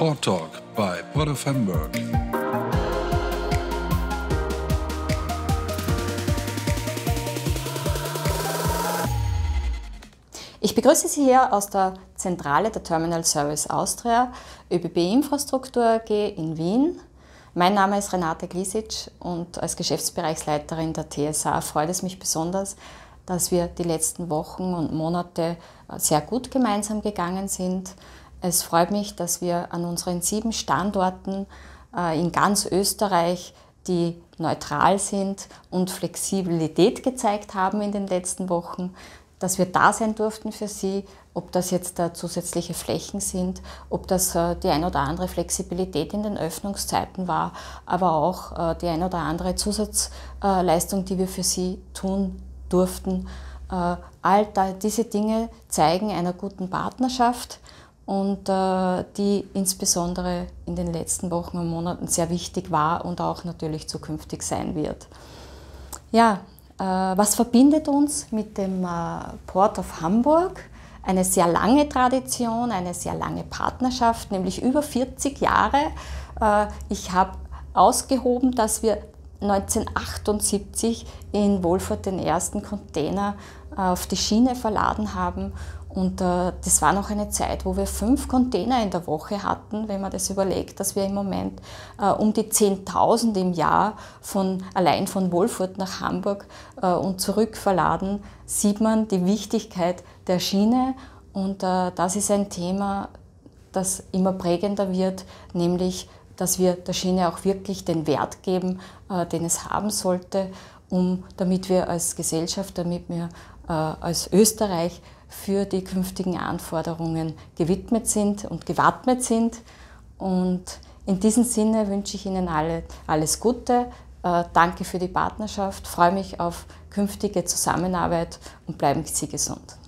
Port Talk bei Port of Hamburg. Ich begrüße Sie hier aus der Zentrale der Terminal Service Austria, ÖBB Infrastruktur AG in Wien. Mein Name ist Renate Glisic und als Geschäftsbereichsleiterin der TSA freut es mich besonders, dass wir die letzten Wochen und Monate äh, sehr gut gemeinsam gegangen sind. Es freut mich, dass wir an unseren sieben Standorten äh, in ganz Österreich, die neutral sind und Flexibilität gezeigt haben in den letzten Wochen, dass wir da sein durften für Sie, ob das jetzt äh, zusätzliche Flächen sind, ob das äh, die ein oder andere Flexibilität in den Öffnungszeiten war, aber auch die ein oder andere Zusatzleistung, die wir für Sie tun durften. All diese Dinge zeigen einer guten Partnerschaft und äh, die insbesondere in den letzten Wochen und Monaten sehr wichtig war und auch natürlich zukünftig sein wird. Ja, äh, was verbindet uns mit dem äh, Port of Hamburg? Eine sehr lange Tradition, eine sehr lange Partnerschaft, nämlich über 40 Jahre. Äh, ich habe ausgehoben, dass wir 1978 in Wolfurt den ersten Container äh, auf die Schiene verladen haben und äh, das war noch eine Zeit, wo wir fünf Container in der Woche hatten, wenn man das überlegt, dass wir im Moment äh, um die 10.000 im Jahr von, allein von Wolfurt nach Hamburg äh, und zurück verladen, sieht man die Wichtigkeit der Schiene. Und äh, das ist ein Thema, das immer prägender wird, nämlich, dass wir der Schiene auch wirklich den Wert geben, äh, den es haben sollte, um, damit wir als Gesellschaft, damit wir äh, als Österreich, für die künftigen Anforderungen gewidmet sind und gewappnet sind. Und in diesem Sinne wünsche ich Ihnen alle alles Gute, äh, danke für die Partnerschaft, freue mich auf künftige Zusammenarbeit und bleiben Sie gesund.